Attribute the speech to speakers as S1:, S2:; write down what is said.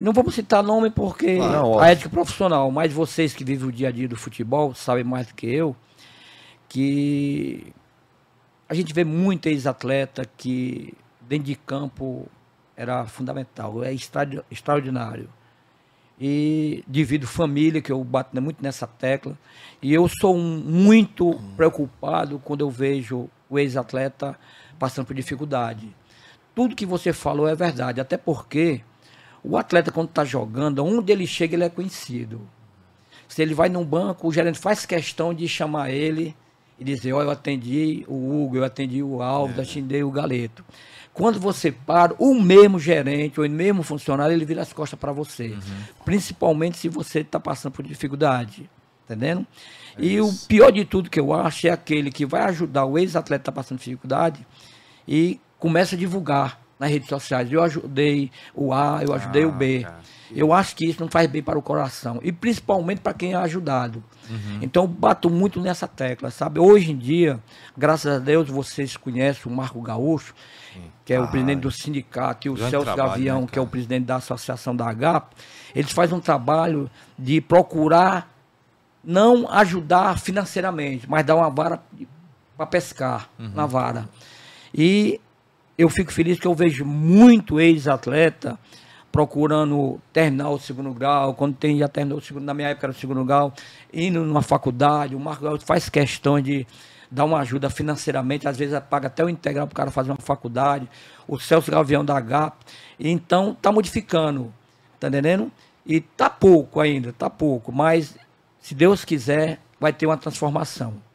S1: Não vamos citar nome porque a ética profissional, mas vocês que vivem o dia a dia do futebol sabem mais do que eu que a gente vê muito ex-atleta que dentro de campo era fundamental, é extraordinário. E devido família, que eu bato muito nessa tecla, e eu sou um, muito hum. preocupado quando eu vejo o ex-atleta passando por dificuldade. Tudo que você falou é verdade, até porque o atleta, quando está jogando, onde ele chega, ele é conhecido. Se ele vai num banco, o gerente faz questão de chamar ele e dizer, ó, oh, eu atendi o Hugo, eu atendi o Alves, é. atendi o Galeto. Quando você para, o mesmo gerente ou o mesmo funcionário, ele vira as costas para você. Uhum. Principalmente se você está passando por dificuldade. Entendendo? É e o pior de tudo que eu acho é aquele que vai ajudar o ex-atleta que está passando dificuldade e começa a divulgar nas redes sociais. Eu ajudei o A, eu ajudei ah, o B. Eu acho que isso não faz bem para o coração. E principalmente para quem é ajudado. Uhum. Então, bato muito nessa tecla, sabe? Hoje em dia, graças a Deus, vocês conhecem o Marco Gaúcho, Sim. que é ah, o presidente do sindicato, e o Celso trabalho, né, Gavião, né, que é o presidente da associação da HAP. Eles fazem um trabalho de procurar não ajudar financeiramente, mas dar uma vara para pescar uhum. na vara. E eu fico feliz que eu vejo muito ex-atleta procurando terminar o segundo grau, quando tem, já terminou o segundo, na minha época era o segundo grau, indo numa faculdade, o Marco faz questão de dar uma ajuda financeiramente, às vezes paga até o integral para o cara fazer uma faculdade, o Celso Gavião da H, então está modificando, está entendendo? E tá pouco ainda, tá pouco, mas se Deus quiser, vai ter uma transformação.